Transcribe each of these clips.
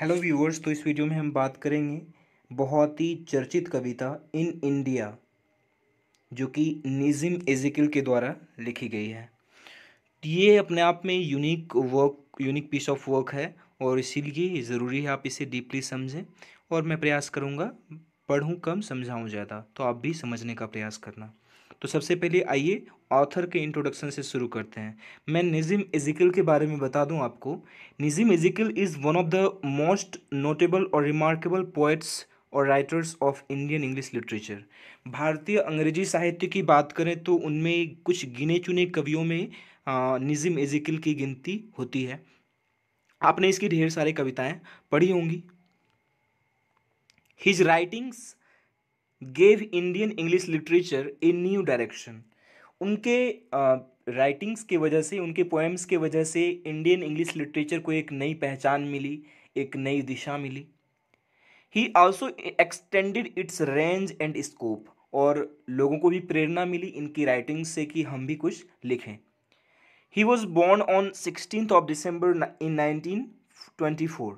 Hello viewers तो इस video में हम बात करेंगे बहुत ही चर्चित कविता इन इंडिया जो कि निज़िम एजिकल के द्वारा लिखी गई है ये अपने आप में unique work unique piece of work है और इसीलिए ज़रूरी है आप इसे डीपली समझें और मैं प्रयास करूँगा पढ़ूँ कम समझाऊँ ज़्यादा तो आप भी समझने का प्रयास करना तो सबसे पहले आइए ऑथर के इंट्रोडक्शन से शुरू करते हैं मैं निज़िम एजिकल के बारे में बता दूं आपको Nissim Ezekiel is one of the most notable और रिमार्केबल पोइट्स और writers of Indian English literature भारतीय अंग्रेजी साहित्य की बात करें तो उनमें कुछ गिने चुने कवियों में निज़िम एजिकल की गिनती होती है आपने इसकी ढेर सारी कविताएं पढ़ी होंगी his writings gave Indian English literature a new direction उनके राइटिंग्स के वजह से उनके पोएम्स के वजह से इंडियन इंग्लिश लिटरेचर को एक नई पहचान मिली एक नई दिशा मिली he also extended its range and scope और लोगों को भी प्रेरणा मिली इनकी राइटिंग से कि हम भी कुछ लिखें he was born on sixteen of December in nineteen twenty four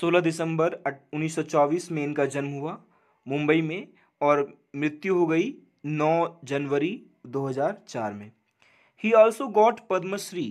सोलह दिसंबर उन्नीस सौ चौबीस में इनका जन्म हुआ मुंबई में और मृत्यु हो गई 9 जनवरी 2004 में he also got Padmashri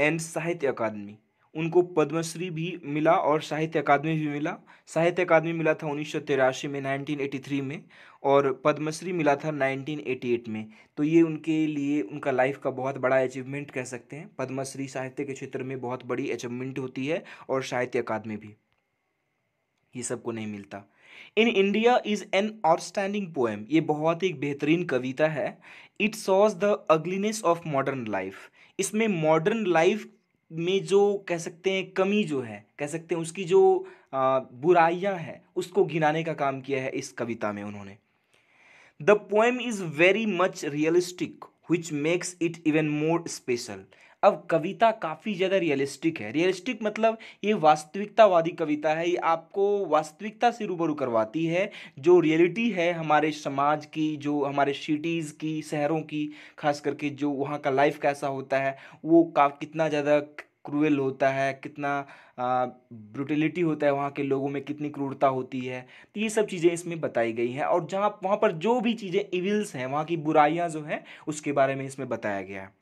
and Sahitya Akademi उनको पद्मश्री भी मिला और साहित्य अकादमी भी मिला साहित्य अकादमी मिला था उन्नीस में 1983 में और पद्मश्री मिला था 1988 में तो ये उनके लिए उनका लाइफ का बहुत बड़ा अचीवमेंट कह सकते हैं पद्मश्री साहित्य के क्षेत्र में बहुत बड़ी अचीवमेंट होती है और साहित्य अकादमी भी ये सबको नहीं मिलता in India is an outstanding poem ये बहुत ही बेहतरीन कविता है it shows the ugliness of modern life इसमें मॉडर्न लाइफ में जो कह सकते हैं कमी जो है कह सकते हैं उसकी जो बुराइयां हैं उसको गिनाने का काम किया है इस कविता में उन्होंने the poem is very much realistic which makes it even more special अब कविता काफ़ी ज़्यादा रियलिस्टिक है रियलिस्टिक मतलब ये वास्तविकतावादी कविता है ये आपको वास्तविकता से रूबरू करवाती है जो रियलिटी है हमारे समाज की जो हमारे सिटीज़ की शहरों की खास करके जो वहाँ का लाइफ कैसा होता है वो का कितना ज़्यादा क्रूएल होता है कितना ब्रुटिलिटी होता है वहाँ के लोगों में कितनी क्रूरता होती है तो ये सब चीज़ें इसमें बताई गई हैं और जहाँ वहाँ पर जो भी चीज़ें इविल्स हैं वहाँ की बुराइयाँ जो हैं उसके बारे में इसमें बताया गया है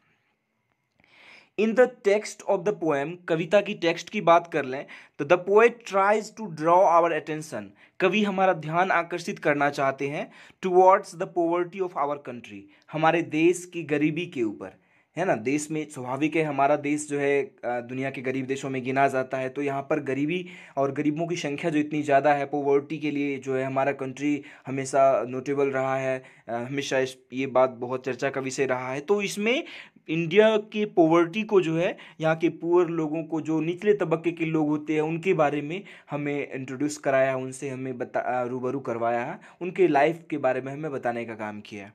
in the text of the poem कविता की टेक्स्ट की बात कर लें तो the poet tries to draw our attention कवि हमारा ध्यान आकर्षित करना चाहते हैं towards the poverty of our country हमारे देश की गरीबी के ऊपर है ना देश में स्वाभाविक है हमारा देश जो है दुनिया के गरीब देशों में गिना जाता है तो यहाँ पर गरीबी और गरीबों की संख्या जो इतनी ज़्यादा है पोवर्टी के लिए जो है हमारा कंट्री हमेशा नोटेबल रहा है हमेशा इस ये बात बहुत चर्चा का विषय रहा है तो इसमें इंडिया के पोवर्टी को जो है यहाँ के पुअर लोगों को जो निचले तबके के लोग होते हैं उनके बारे में हमें इंट्रोड्यूस कराया उनसे हमें बता रूबरू करवाया उनके लाइफ के बारे में हमें बताने का काम किया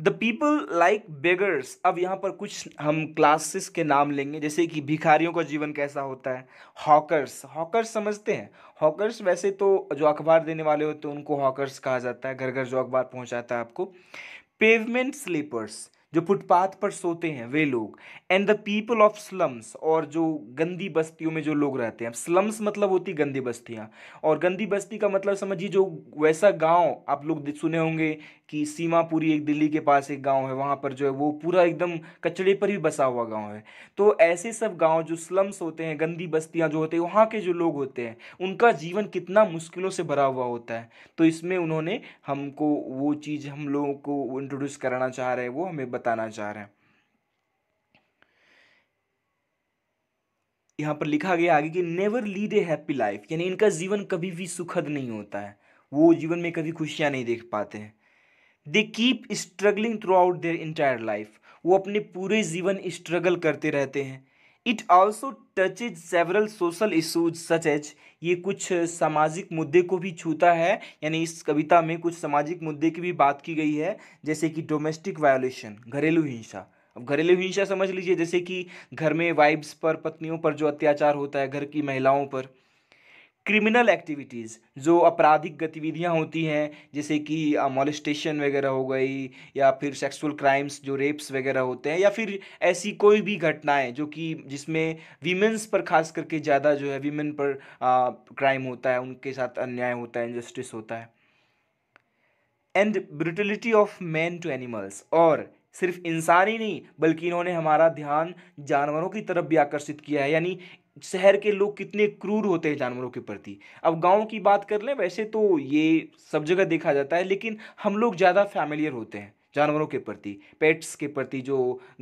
द पीपल लाइक बेगर्स अब यहाँ पर कुछ हम क्लासेस के नाम लेंगे जैसे कि भिखारियों का जीवन कैसा होता है हॉकर्स हॉकर्स समझते हैं हॉकर्स वैसे तो जो अखबार देने वाले होते हैं उनको हॉकर्स कहा जाता है घर घर जो अखबार पहुँचाता है आपको पेवमेंट स्लीपर्स जो फुटपाथ पर सोते हैं वे लोग and the people of slums और जो गंदी बस्तियों में जो लोग रहते हैं स्लम्स मतलब होती गंदी बस्तियाँ और गंदी बस्ती का मतलब समझिए जो वैसा गाँव आप लोग सुने होंगे कि सीमापुरी एक दिल्ली के पास एक गांव है वहाँ पर जो है वो पूरा एकदम कचड़े पर ही बसा हुआ गाँव है तो ऐसे सब गाँव जो स्लम्स होते हैं गंदी बस्तियाँ जो होते हैं वहाँ के जो लोग होते हैं उनका जीवन कितना मुश्किलों से भरा हुआ होता है तो इसमें उन्होंने हमको वो चीज़ हम लोगों को इंट्रोड्यूस कराना चाह रहे हैं वो हमें बता बताना चाह रहे हैं यहां पर लिखा गया आगे कि never lead a happy life यानी इनका जीवन कभी भी सुखद नहीं होता है वो जीवन में कभी खुशियां नहीं देख पाते हैं they keep struggling throughout their entire life वो अपने पूरे जीवन स्ट्रगल करते रहते हैं it also touches several social issues such as ये कुछ सामाजिक मुद्दे को भी छूता है यानी इस कविता में कुछ सामाजिक मुद्दे की भी बात की गई है जैसे कि डोमेस्टिक वायोलेशन घरेलू हिंसा अब घरेलू हिंसा समझ लीजिए जैसे कि घर में वाइब्स पर पत्नियों पर जो अत्याचार होता है घर की महिलाओं पर क्रिमिनल एक्टिविटीज़ जो आपराधिक गतिविधियां होती हैं जैसे कि मोलिस्टेशन वगैरह हो गई या फिर सेक्सुअल क्राइम्स जो रेप्स वगैरह होते हैं या फिर ऐसी कोई भी घटनाएं जो कि जिसमें वीमेंस पर खास करके ज़्यादा जो है वीमेन पर क्राइम होता है उनके साथ अन्याय होता है इनजस्टिस होता है and brutality of man to animals और सिर्फ इंसान ही नहीं बल्कि इन्होंने हमारा ध्यान जानवरों की तरफ भी आकर्षित किया है यानी शहर के लोग कितने क्रूर होते हैं जानवरों के प्रति अब गांव की बात कर लें वैसे तो ये सब जगह देखा जाता है लेकिन हम लोग ज़्यादा फैमिलियर होते हैं जानवरों के प्रति पेट्स के प्रति जो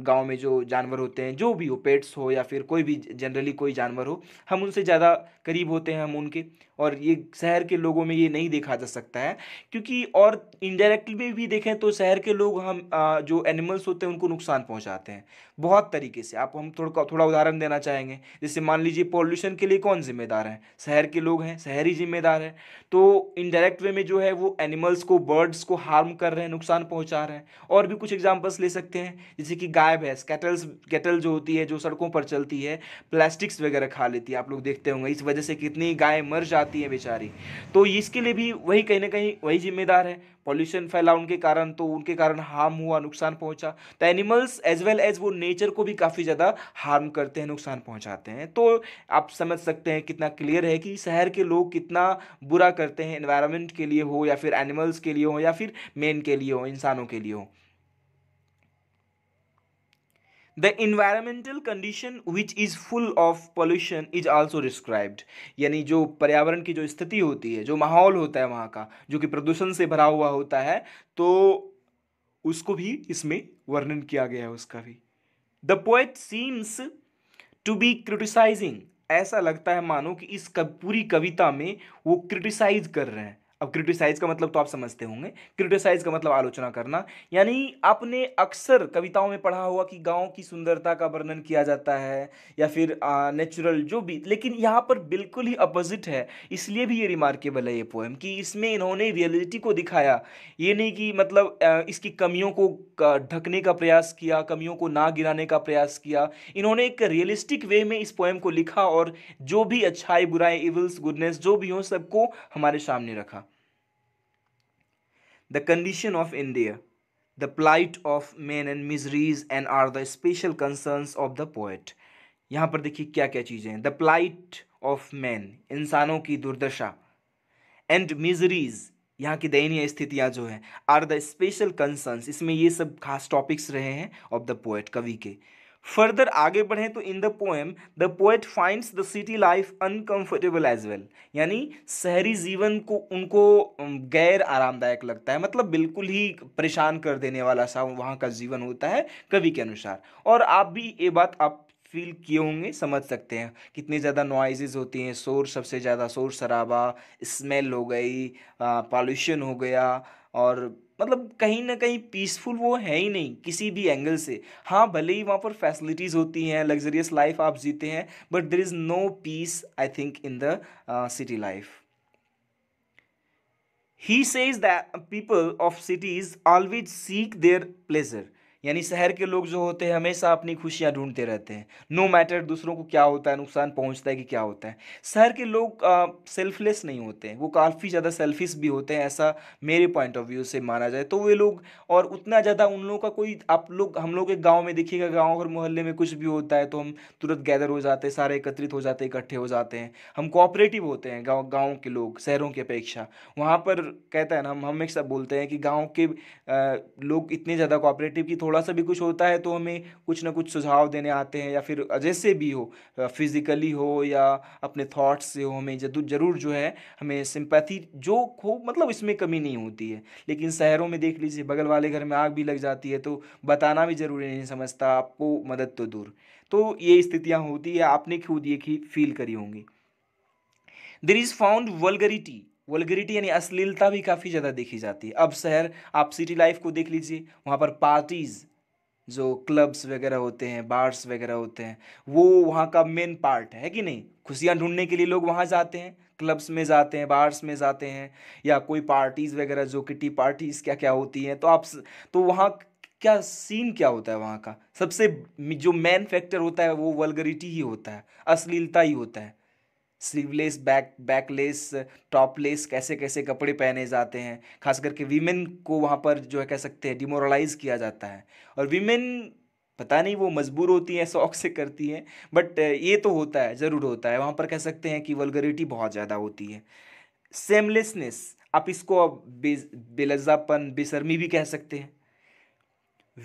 गांव में जो जानवर होते हैं जो भी हो पेट्स हो या फिर कोई भी जनरली कोई जानवर हो हम उनसे ज़्यादा करीब होते हैं हम उनके और ये शहर के लोगों में ये नहीं देखा जा सकता है क्योंकि और इनडायरेक्टली भी देखें तो शहर के लोग हम जो एनिमल्स होते हैं उनको नुकसान पहुँचाते हैं बहुत तरीके से आप हम थोड़ा थोड़ा उदाहरण देना चाहेंगे जैसे मान लीजिए पॉल्यूशन के लिए कौन जिम्मेदार है शहर के लोग हैं शहर ही जिम्मेदार है तो इनडायरेक्ट वे में जो है वो एनिमल्स को बर्ड्स को हार्म कर रहे हैं नुकसान पहुँचा रहे हैं और भी कुछ एग्जाम्पल्स ले सकते हैं जैसे कि गाय भैंस कैटल्स कैटल जो होती है जो सड़कों पर चलती है प्लास्टिक्स वगैरह खा लेती है आप लोग देखते होंगे इस वजह से कितनी गाय मर जाती जाती है बेचारी तो इसके लिए भी वही कहीं ना कहीं वही जिम्मेदार है पॉल्यूशन फैला उनके कारण तो उनके कारण हार्म हुआ नुकसान पहुंचा तो एनिमल्स एज वेल एज वो नेचर को भी काफ़ी ज़्यादा हार्म करते हैं नुकसान पहुंचाते हैं तो आप समझ सकते हैं कितना क्लियर है कि शहर के लोग कितना बुरा करते हैं इन्वायरमेंट के लिए हो या फिर एनिमल्स के लिए हो या फिर मेन के लिए हो इंसानों के लिए हो the environmental condition which is full of pollution is also described यानी जो पर्यावरण की जो स्थिति होती है जो माहौल होता है वहाँ का जो कि प्रदूषण से भरा हुआ होता है तो उसको भी इसमें वर्णन किया गया है उसका भी the poet seems to be criticising ऐसा लगता है मानो कि इस कव, पूरी कविता में वो क्रिटिसाइज कर रहे हैं अब क्रिटिसाइज का मतलब तो आप समझते होंगे क्रिटिसाइज का मतलब आलोचना करना यानी आपने अक्सर कविताओं में पढ़ा हुआ कि गांव की सुंदरता का वर्णन किया जाता है या फिर नेचुरल जो भी लेकिन यहाँ पर बिल्कुल ही अपोजिट है इसलिए भी ये रिमार्केबल है ये पोएम कि इसमें इन्होंने रियलिटी को दिखाया ये नहीं कि मतलब आ, इसकी कमियों को ढकने का प्रयास किया कमियों को ना गिराने का प्रयास किया इन्होंने एक रियलिस्टिक वे में इस पोएम को लिखा और जो भी अच्छाई बुराई इविल्स गुडनेस जो भी हो सबको हमारे सामने रखा the condition of India, the plight of men and miseries and are the special concerns of the poet. यहाँ पर देखिए क्या क्या चीज़ें हैं द प्लाइट ऑफ मैन इंसानों की दुर्दशा एंड मिजरीज यहाँ की दयनीय स्थितियाँ जो हैं आर द स्पेशल कंसर्न्स इसमें ये सब खास टॉपिक्स रहे हैं ऑफ द पोएट कवि के फर्दर आगे बढ़ें तो in the poem the poet finds the city life uncomfortable as well यानी शहरी जीवन को उनको गैर आरामदायक लगता है मतलब बिल्कुल ही परेशान कर देने वाला सा वहाँ का जीवन होता है कवि के अनुसार और आप भी ये बात आप फील किए होंगे समझ सकते हैं कितने ज़्यादा नॉइजेज होती हैं शोर सबसे ज़्यादा शोर शराबा स्मेल हो गई पॉल्यूशन हो गया और मतलब कहीं ना कहीं पीसफुल वो है ही नहीं किसी भी एंगल से हाँ भले ही वहाँ पर फैसिलिटीज़ होती हैं लग्जरियस लाइफ आप जीते हैं but there is no peace I think in the city life he says that people of cities always seek their pleasure यानी शहर के लोग जो होते हैं हमेशा अपनी खुशियाँ ढूंढते रहते हैं नो no मैटर दूसरों को क्या होता है नुकसान पहुँचता है कि क्या होता है शहर के लोग सेल्फलेस नहीं होते हैं वो काफ़ी ज़्यादा सेल्फिश भी होते हैं ऐसा मेरे पॉइंट ऑफ व्यू से माना जाए तो वे लोग और उतना ज़्यादा उन लोगों का कोई आप लोग हम लोग के गाँव में देखिएगा गाँव और मोहल्ले में कुछ भी होता है तो हम तुरंत गैदर हो जाते हैं सारे एकत्रित हो जाते हैं इकट्ठे हो जाते हैं हम कोऑपरेटिव होते हैं गाँव गाँव के लोग शहरों की अपेक्षा वहाँ पर कहता है ना हम हमेशा बोलते हैं कि गाँव के लोग इतने ज़्यादा कोऑपरेटिव की थोड़ा थोड़ा सा भी कुछ होता है तो हमें कुछ ना कुछ सुझाव देने आते हैं या फिर जैसे भी हो फिज़िकली हो या अपने थॉट्स से हो हमें जरूर जो है हमें सिंपैथी जो हो मतलब इसमें कमी नहीं होती है लेकिन शहरों में देख लीजिए बगल वाले घर में आग भी लग जाती है तो बताना भी ज़रूरी नहीं समझता आपको मदद तो दूर तो ये स्थितियाँ होती है आपने खुद ये फील करी होंगी there is found vulgarity vulgarity यानी अश्लीलता भी काफ़ी ज़्यादा देखी जाती है अब शहर आप सिटी लाइफ को देख लीजिए वहाँ पर पार्टीज़ जो क्लब्स वगैरह होते हैं बार्स वगैरह होते हैं वो वहाँ का मेन पार्ट है कि नहीं खुशियाँ ढूंढने के लिए लोग वहाँ जाते हैं क्लब्स में जाते हैं बार्स में जाते हैं या कोई पार्टीज़ वगैरह जो कि टी पार्टीज़ क्या क्या होती हैं तो आप तो वहाँ क्या सीन क्या होता है वहाँ का सबसे जो मेन फैक्टर होता है वो वलगरिटी ही होता है अश्लीलता ही होता है स्लीवलेस बैक बैकलेस टॉपलेस कैसे कैसे कपड़े पहने जाते हैं खास करके वीमेन को वहाँ पर जो है कह सकते हैं डिमोरलाइज किया जाता है और वीमेन पता नहीं वो मजबूर होती हैं शौक से करती हैं बट ये तो होता है ज़रूर होता है वहाँ पर कह सकते हैं कि वलगरिटी बहुत ज़्यादा होती है सेमलेसनेस आप इसको अब बे बेशर्मी भी कह सकते हैं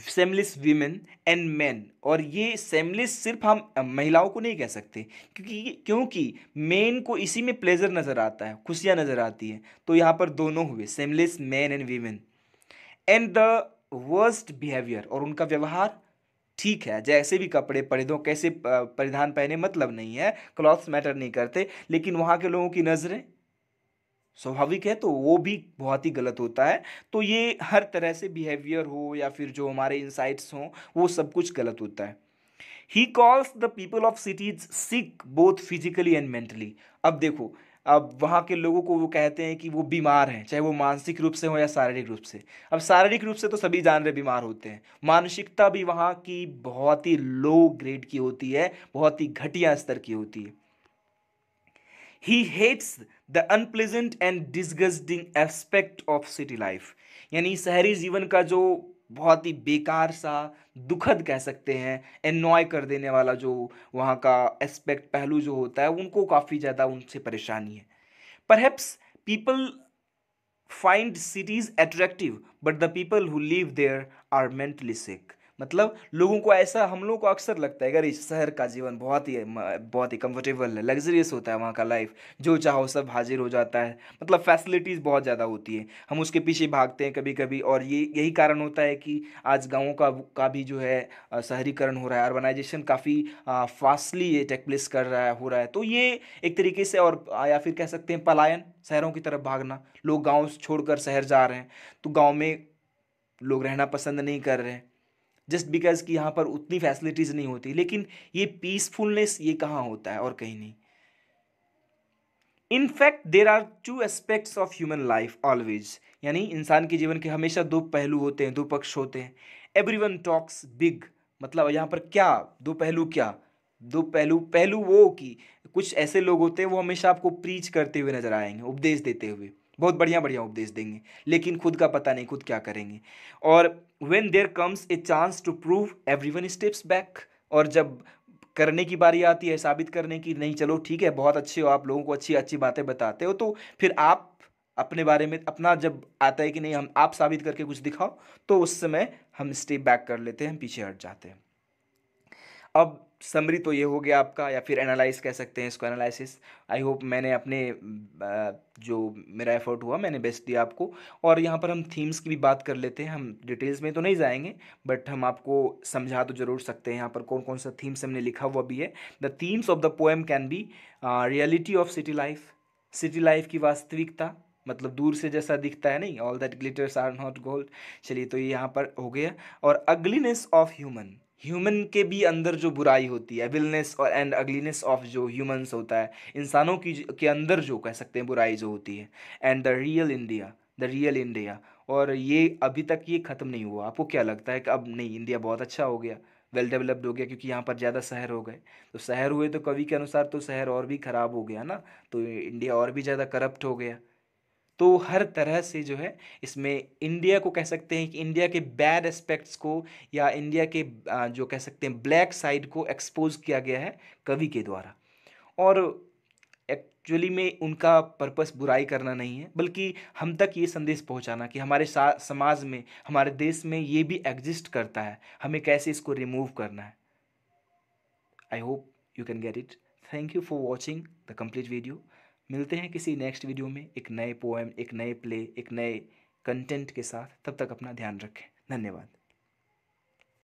सेमलेस वीमेन एंड मैन और ये सेमलेस सिर्फ हम महिलाओं को नहीं कह सकते क्योंकि क्योंकि मेन को इसी में प्लेजर नज़र आता है खुशियाँ नज़र आती हैं तो यहाँ पर दोनों हुए shameless man and women and the worst behaviour और उनका व्यवहार ठीक है जैसे भी कपड़े परिधों कैसे परिधान पहने मतलब नहीं है क्लॉथ्स मैटर नहीं करते लेकिन वहाँ के लोगों की नज़रें स्वाभाविक है तो वो भी बहुत ही गलत होता है तो ये हर तरह से बिहेवियर हो या फिर जो हमारे इंसाइट्स हों वो सब कुछ गलत होता है he calls the people of cities sick both physically and mentally अब देखो अब वहाँ के लोगों को वो कहते हैं कि वो बीमार हैं चाहे वो मानसिक रूप से हो या शारीरिक रूप से अब शारीरिक रूप से तो सभी जान रहे बीमार होते हैं मानसिकता भी वहाँ की बहुत ही लो ग्रेड की होती है बहुत ही घटिया स्तर की होती है he hates the unpleasant and disgusting aspect of city life यानी शहरी जीवन का जो बहुत ही बेकार सा दुखद कह सकते हैं एनॉय कर देने वाला जो वहाँ का एस्पेक्ट पहलू जो होता है उनको काफ़ी ज़्यादा उनसे परेशानी है perhaps people find cities attractive but the people who live there are mentally sick मतलब लोगों को ऐसा हम लोगों को अक्सर लगता है अगर शहर का जीवन बहुत ही बहुत ही कंफर्टेबल है लग्जरियस होता है वहाँ का लाइफ जो चाहो सब हाजिर हो जाता है मतलब फैसिलिटीज़ बहुत ज़्यादा होती है हम उसके पीछे भागते हैं कभी कभी और ये यही कारण होता है कि आज गाँव का का भी जो है शहरीकरण हो रहा है अर्बनाइजेशन काफ़ी फास्टली ये टेकप्लेस कर रहा है हो रहा है तो ये एक तरीके से और या फिर कह सकते हैं पलायन शहरों की तरफ भागना लोग गाँव छोड़कर शहर जा रहे हैं तो गाँव में लोग रहना पसंद नहीं कर रहे हैं जस्ट बिकॉज कि यहाँ पर उतनी फैसिलिटीज़ नहीं होती लेकिन ये पीसफुलनेस ये कहाँ होता है और कहीं नहीं in fact there are two aspects of human life always यानी इंसान के जीवन के हमेशा दो पहलू होते हैं दो पक्ष होते हैं एवरी वन टॉक्स बिग मतलब यहाँ पर क्या दो पहलू क्या दो पहलू पहलू वो कि कुछ ऐसे लोग होते हैं वो हमेशा आपको प्रीच करते हुए नजर आएंगे उपदेश देते हुए बहुत बढ़िया बढ़िया उपदेश देंगे लेकिन खुद का पता नहीं खुद क्या करेंगे और when there comes a chance to prove everyone steps back और जब करने की बारी आती है साबित करने की नहीं चलो ठीक है बहुत अच्छे हो आप लोगों को अच्छी अच्छी बातें बताते हो तो फिर आप अपने बारे में अपना जब आता है कि नहीं हम आप साबित करके कुछ दिखाओ तो उस समय हम स्टेप बैक कर लेते हैं पीछे हट जाते हैं अब समरी तो ये हो गया आपका या फिर एनालाइज कह सकते हैं इसको एनालिसिस आई होप मैंने अपने जो मेरा एफर्ट हुआ मैंने बेस्ट दिया आपको और यहाँ पर हम थीम्स की भी बात कर लेते हैं हम डिटेल्स में तो नहीं जाएंगे बट हम आपको समझा तो जरूर सकते हैं यहाँ पर कौन कौन सा थीम्स हमने लिखा हुआ भी है the themes of the poem can be reality of city life city life की वास्तविकता मतलब दूर से जैसा दिखता है नहीं all that glitters are not gold चलिए तो ये यहाँ पर हो गया और अगलीनेस ऑफ ह्यूमन ह्यूमन के भी अंदर जो बुराई होती है विलनेस और एंड अगलीनेस ऑफ जो ह्यूमंस होता है इंसानों की के अंदर जो कह सकते हैं बुराई जो होती है and the real India the real India और ये अभी तक ये ख़त्म नहीं हुआ आपको क्या लगता है कि अब नहीं इंडिया बहुत अच्छा हो गया वेल डेवलप्ड हो गया क्योंकि यहाँ पर ज़्यादा शहर हो गए तो शहर हुए तो कवि के अनुसार तो शहर और भी ख़राब हो गया ना तो इंडिया और भी ज़्यादा करप्ट हो गया तो हर तरह से जो है इसमें इंडिया को कह सकते हैं कि इंडिया के बैड एस्पेक्ट्स को या इंडिया के जो कह सकते हैं ब्लैक साइड को एक्सपोज किया गया है कवि के द्वारा और एक्चुअली में उनका पर्पस बुराई करना नहीं है बल्कि हम तक ये संदेश पहुंचाना कि हमारे समाज में हमारे देश में ये भी एग्जिस्ट करता है हमें कैसे इसको रिमूव करना है I hope you can get it thank you for watching the complete video मिलते हैं किसी नेक्स्ट वीडियो में एक नए पोएम एक नए प्ले एक नए कंटेंट के साथ तब तक अपना ध्यान रखें धन्यवाद